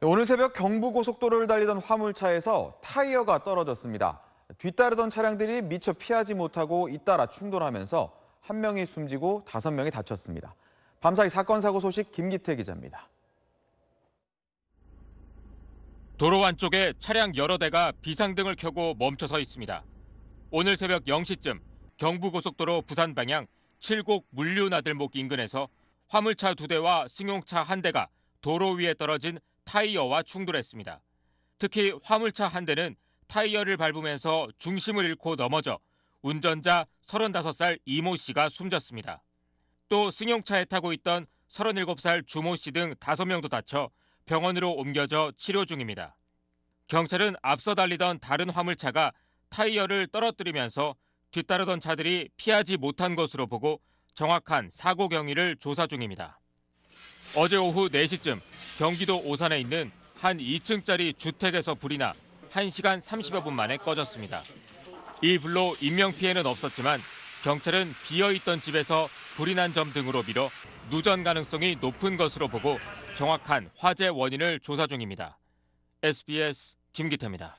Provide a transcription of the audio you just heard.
오늘 새벽 경부고속도로를 달리던 화물차에서 타이어가 떨어졌습니다. 뒤따르던 차량들이 미처 피하지 못하고 잇따라 충돌하면서 한 명이 숨지고 다섯 명이 다쳤습니다. 밤사이 사건 사고 소식 김기태 기자입니다. 도로 안쪽에 차량 여러 대가 비상등을 켜고 멈춰 서 있습니다. 오늘 새벽 0시쯤 경부고속도로 부산 방향 칠곡 물류나들목 인근에서 화물차 두 대와 승용차 한 대가 도로 위에 떨어진 타이어와 충돌했습니다. 특히 화물차 한 대는 타이어를 밟으면서 중심을 잃고 넘어져 운전자 35살 이모 씨가 숨졌습니다. 또 승용차에 타고 있던 37살 주모 씨등 5명도 다쳐 병원으로 옮겨져 치료 중입니다. 경찰은 앞서 달리던 다른 화물차가 타이어를 떨어뜨리면서 뒤따르던 차들이 피하지 못한 것으로 보고 정확한 사고 경위를 조사 중입니다. 어제 오후 4시쯤 경기도 오산에 있는 한 2층짜리 주택에서 불이 나 1시간 30여 분 만에 꺼졌습니다. 이 불로 인명피해는 없었지만 경찰은 비어있던 집에서 불이 난 점 등으로 미뤄 누전 가능성이 높은 것으로 보고 정확한 화재 원인을 조사 중입니다. SBS 김기태입니다.